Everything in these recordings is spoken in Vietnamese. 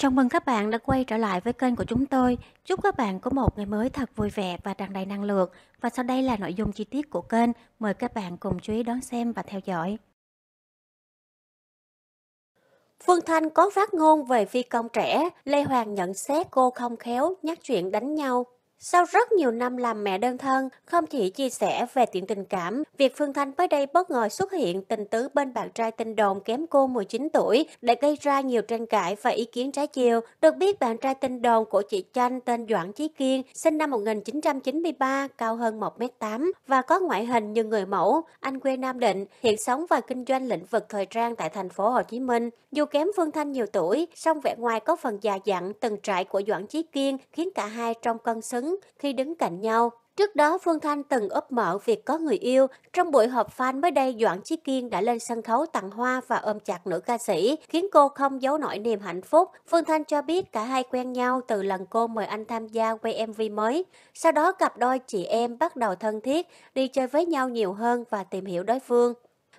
Chào mừng các bạn đã quay trở lại với kênh của chúng tôi. Chúc các bạn có một ngày mới thật vui vẻ và tràn đầy năng lượng. Và sau đây là nội dung chi tiết của kênh. Mời các bạn cùng chú ý đón xem và theo dõi. Phương Thanh có phát ngôn về phi công trẻ. Lê Hoàng nhận xét cô không khéo nhắc chuyện đánh nhau. Sau rất nhiều năm làm mẹ đơn thân, không chỉ chia sẻ về chuyện tình cảm, việc Phương Thanh mới đây bất ngờ xuất hiện tình tứ bên bạn trai tin đồn kém cô 19 tuổi để gây ra nhiều tranh cãi và ý kiến trái chiều. Được biết bạn trai tin đồn của chị Chanh tên Doãn Chí Kiên, sinh năm 1993, cao hơn 1m8 và có ngoại hình như người mẫu. Anh quê Nam Định, hiện sống và kinh doanh lĩnh vực thời trang tại thành phố Hồ Chí Minh. Dù kém Phương Thanh nhiều tuổi, song vẻ ngoài có phần già dặn từng trại của Doãn Chí Kiên khiến cả hai trong cân xứng khi đứng cạnh nhau. Trước đó, Phương Thanh từng ấp mở việc có người yêu. Trong buổi họp fan mới đây, Doãn Chí Kiên đã lên sân khấu tặng hoa và ôm chặt nữ ca sĩ, khiến cô không giấu nổi niềm hạnh phúc. Phương Thanh cho biết cả hai quen nhau từ lần cô mời anh tham gia quay MV mới. Sau đó, cặp đôi chị em bắt đầu thân thiết, đi chơi với nhau nhiều hơn và tìm hiểu đối phương.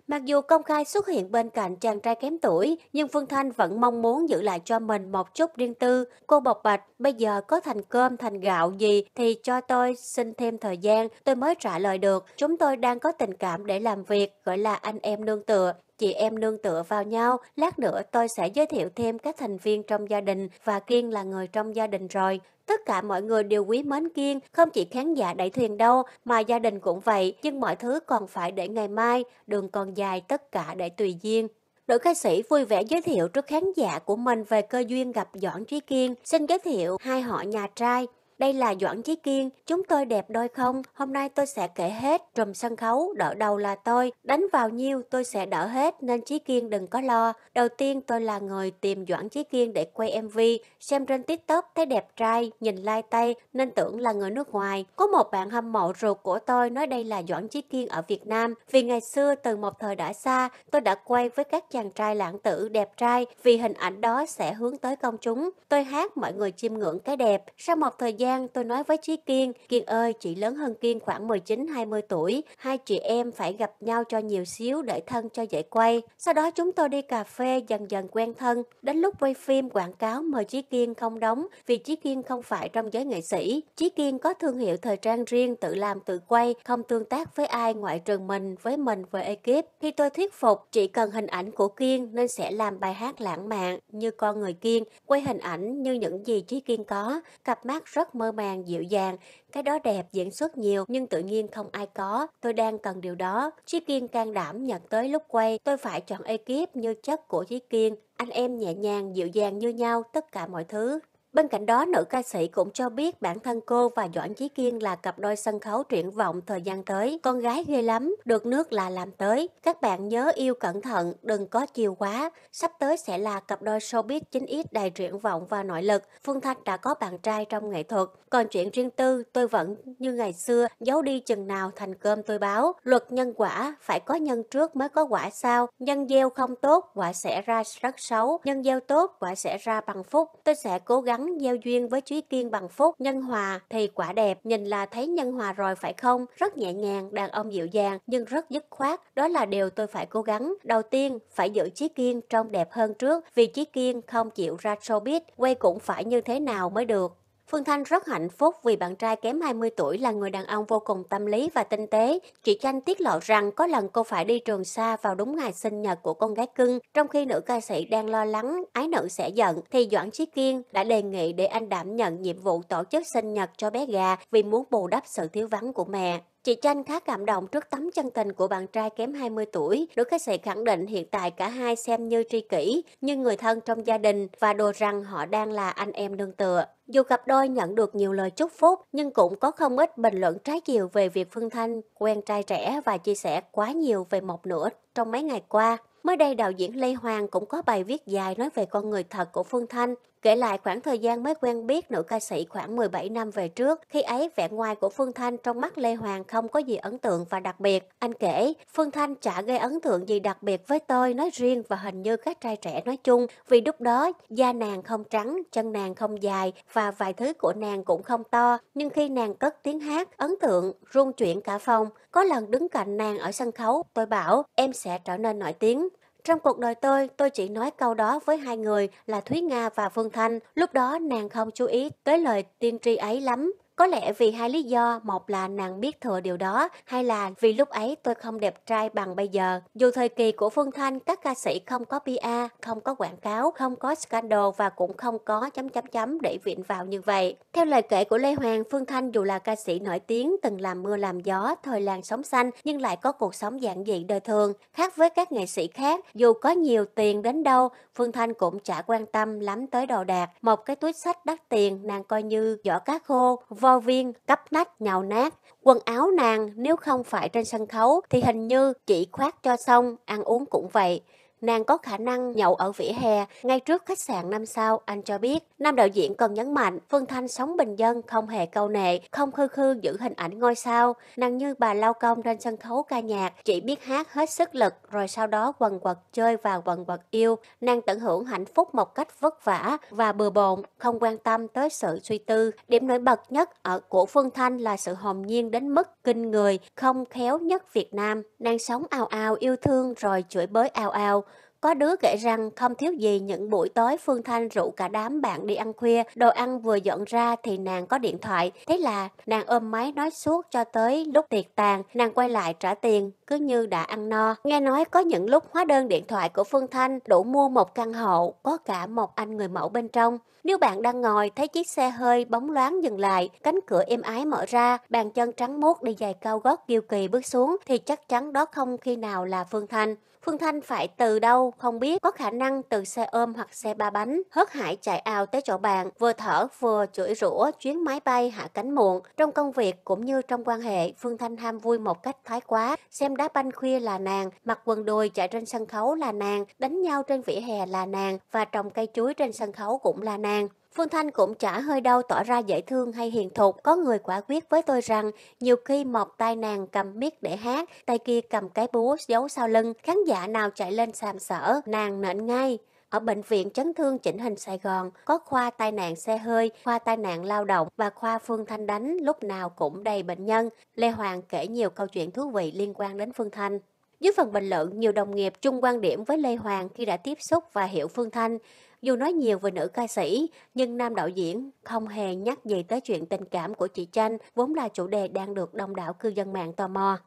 Mặc dù công khai xuất hiện bên cạnh chàng trai kém tuổi, nhưng Phương Thanh vẫn mong muốn giữ lại cho mình một chút riêng tư. Cô bộc bạch, bây giờ có thành cơm, thành gạo gì thì cho tôi xin thêm thời gian, tôi mới trả lời được. Chúng tôi đang có tình cảm để làm việc, gọi là anh em nương tựa. Chị em nương tựa vào nhau, lát nữa tôi sẽ giới thiệu thêm các thành viên trong gia đình và Kiên là người trong gia đình rồi. Tất cả mọi người đều quý mến Kiên, không chỉ khán giả đẩy thuyền đâu, mà gia đình cũng vậy, nhưng mọi thứ còn phải để ngày mai, đường còn dài tất cả để tùy duyên. Đội ca sĩ vui vẻ giới thiệu trước khán giả của mình về cơ duyên gặp Doãn Trí Kiên, xin giới thiệu hai họ nhà trai. Đây là Doãn Chí Kiên, chúng tôi đẹp đôi không? Hôm nay tôi sẽ kể hết, trùm sân khấu, đỡ đầu là tôi, đánh vào nhiêu tôi sẽ đỡ hết nên Chí Kiên đừng có lo. Đầu tiên tôi là người tìm Doãn Chí Kiên để quay MV, xem trên TikTok thấy đẹp trai, nhìn lai tay nên tưởng là người nước ngoài. Có một bạn hâm mộ ruột của tôi nói đây là Doãn Chí Kiên ở Việt Nam, vì ngày xưa từ một thời đã xa, tôi đã quay với các chàng trai lãng tử đẹp trai vì hình ảnh đó sẽ hướng tới công chúng. Tôi hát mọi người chiêm ngưỡng cái đẹp. Sau một thời gian gian, tôi nói với Trí Kiên, Kiên ơi, chị lớn hơn Kiên khoảng 19-20 tuổi, hai chị em phải gặp nhau cho nhiều xíu để thân cho dễ quay. Sau đó chúng tôi đi cà phê dần dần quen thân, đến lúc quay phim quảng cáo mời Trí Kiên không đóng vì Trí Kiên không phải trong giới nghệ sĩ. Trí Kiên có thương hiệu thời trang riêng tự làm tự quay, không tương tác với ai ngoại trừ mình, với mình và ekip. Khi tôi thuyết phục chỉ cần hình ảnh của Kiên nên sẽ làm bài hát lãng mạn như con người Kiên, quay hình ảnh như những gì Trí Kiên có, cặp mắt rất mơ màng, dịu dàng. Cái đó đẹp, diễn xuất nhiều nhưng tự nhiên không ai có. Tôi đang cần điều đó. Chí Kiên can đảm nhận tới lúc quay. Tôi phải chọn ekip như chất của Chí Kiên. Anh em nhẹ nhàng, dịu dàng như nhau, tất cả mọi thứ. Bên cạnh đó, nữ ca sĩ cũng cho biết bản thân cô và Doãn Chí Kiên là cặp đôi sân khấu triển vọng thời gian tới. Con gái ghê lắm, được nước là làm tới. Các bạn nhớ yêu cẩn thận, đừng có chiều quá. Sắp tới sẽ là cặp đôi showbiz chính ít đầy triển vọng và nội lực. Phương Thanh đã có bạn trai trong nghệ thuật. Còn chuyện riêng tư, tôi vẫn như ngày xưa, giấu đi chừng nào thành cơm tôi báo. Luật nhân quả, phải có nhân trước mới có quả sao. Nhân gieo không tốt, quả sẽ ra rất xấu. Nhân gieo tốt, quả sẽ ra bằng phúc. Tôi sẽ cố gắng muốn gieo duyên với Chúa Kiên bằng phúc, nhân hòa thì quả đẹp, nhìn là thấy nhân hòa rồi phải không? Rất nhẹ nhàng, đàn ông dịu dàng nhưng rất dứt khoát, đó là điều tôi phải cố gắng. Đầu tiên, phải giữ Chí Kiên trông đẹp hơn trước, vì Chí Kiên không chịu ra showbiz, quay cũng phải như thế nào mới được. Phương Thanh rất hạnh phúc vì bạn trai kém 20 tuổi là người đàn ông vô cùng tâm lý và tinh tế. Chị Chanh tiết lộ rằng có lần cô phải đi trường xa vào đúng ngày sinh nhật của con gái cưng. Trong khi nữ ca sĩ đang lo lắng ái nữ sẽ giận thì Doãn Chí Kiên đã đề nghị để anh đảm nhận nhiệm vụ tổ chức sinh nhật cho bé gà vì muốn bù đắp sự thiếu vắng của mẹ. Chị Tranh khá cảm động trước tấm chân tình của bạn trai kém 20 tuổi. đối khách sĩ khẳng định hiện tại cả hai xem như tri kỷ, như người thân trong gia đình và đồ rằng họ đang là anh em nương tựa. Dù cặp đôi nhận được nhiều lời chúc phúc, nhưng cũng có không ít bình luận trái chiều về việc Phương Thanh quen trai trẻ và chia sẻ quá nhiều về một nửa trong mấy ngày qua. Mới đây đạo diễn Lê Hoàng cũng có bài viết dài nói về con người thật của Phương Thanh Kể lại khoảng thời gian mới quen biết nữ ca sĩ khoảng 17 năm về trước, khi ấy vẻ ngoài của Phương Thanh trong mắt Lê Hoàng không có gì ấn tượng và đặc biệt. Anh kể, Phương Thanh chả gây ấn tượng gì đặc biệt với tôi nói riêng và hình như các trai trẻ nói chung, vì lúc đó da nàng không trắng, chân nàng không dài và vài thứ của nàng cũng không to. Nhưng khi nàng cất tiếng hát, ấn tượng, rung chuyển cả phòng. Có lần đứng cạnh nàng ở sân khấu, tôi bảo em sẽ trở nên nổi tiếng. Trong cuộc đời tôi, tôi chỉ nói câu đó với hai người là Thúy Nga và Phương Thanh. Lúc đó nàng không chú ý tới lời tiên tri ấy lắm. Có lẽ vì hai lý do, một là nàng biết thừa điều đó, hay là vì lúc ấy tôi không đẹp trai bằng bây giờ. Dù thời kỳ của Phương Thanh, các ca sĩ không có PR, không có quảng cáo, không có scandal và cũng không có chấm chấm chấm để viện vào như vậy. Theo lời kể của Lê Hoàng, Phương Thanh dù là ca sĩ nổi tiếng từng làm mưa làm gió, thời làng sống xanh nhưng lại có cuộc sống giản dị đời thường. Khác với các nghệ sĩ khác, dù có nhiều tiền đến đâu, Phương Thanh cũng chả quan tâm lắm tới đồ đạc. Một cái túi sách đắt tiền nàng coi như giỏ cá khô, vô vo viên, cấp nách, nhào nát. Quần áo nàng nếu không phải trên sân khấu thì hình như chỉ khoác cho xong, ăn uống cũng vậy nàng có khả năng nhậu ở vỉa hè ngay trước khách sạn năm sao, anh cho biết. Nam đạo diễn cần nhấn mạnh, Phương Thanh sống bình dân, không hề câu nệ, không khư khư giữ hình ảnh ngôi sao. Nàng như bà lao công trên sân khấu ca nhạc, chỉ biết hát hết sức lực rồi sau đó quần quật chơi và quần quật yêu. Nàng tận hưởng hạnh phúc một cách vất vả và bừa bộn, không quan tâm tới sự suy tư. Điểm nổi bật nhất ở của Phương Thanh là sự hồn nhiên đến mức kinh người, không khéo nhất Việt Nam. Nàng sống ao ao yêu thương rồi chửi bới ao ao có đứa kể rằng không thiếu gì những buổi tối Phương Thanh rủ cả đám bạn đi ăn khuya, đồ ăn vừa dọn ra thì nàng có điện thoại. Thế là nàng ôm máy nói suốt cho tới lúc tiệc tàn, nàng quay lại trả tiền, cứ như đã ăn no. Nghe nói có những lúc hóa đơn điện thoại của Phương Thanh đủ mua một căn hộ, có cả một anh người mẫu bên trong. Nếu bạn đang ngồi thấy chiếc xe hơi bóng loáng dừng lại, cánh cửa êm ái mở ra, bàn chân trắng muốt đi giày cao gót kiêu kỳ bước xuống thì chắc chắn đó không khi nào là Phương Thanh. Phương Thanh phải từ đâu không biết, có khả năng từ xe ôm hoặc xe ba bánh. Hớt hải chạy ao tới chỗ bạn, vừa thở vừa chửi rủa chuyến máy bay hạ cánh muộn. Trong công việc cũng như trong quan hệ, Phương Thanh ham vui một cách thái quá. Xem đá banh khuya là nàng, mặc quần đùi chạy trên sân khấu là nàng, đánh nhau trên vỉa hè là nàng và trồng cây chuối trên sân khấu cũng là nàng. Phương Thanh cũng chả hơi đau tỏ ra dễ thương hay hiền thục, có người quả quyết với tôi rằng nhiều khi một tay nàng cầm miết để hát, tay kia cầm cái búa giấu sau lưng, khán giả nào chạy lên sàm sở, nàng nện ngay. Ở Bệnh viện Chấn thương Chỉnh hình Sài Gòn có khoa tai nạn xe hơi, khoa tai nạn lao động và khoa Phương Thanh đánh lúc nào cũng đầy bệnh nhân. Lê Hoàng kể nhiều câu chuyện thú vị liên quan đến Phương Thanh. Dưới phần bình luận, nhiều đồng nghiệp chung quan điểm với Lê Hoàng khi đã tiếp xúc và hiểu Phương Thanh. Dù nói nhiều về nữ ca sĩ, nhưng nam đạo diễn không hề nhắc gì tới chuyện tình cảm của chị Chanh, vốn là chủ đề đang được đông đảo cư dân mạng tò mò.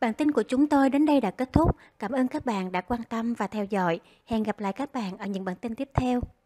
Bản tin của chúng tôi đến đây đã kết thúc. Cảm ơn các bạn đã quan tâm và theo dõi. Hẹn gặp lại các bạn ở những bản tin tiếp theo.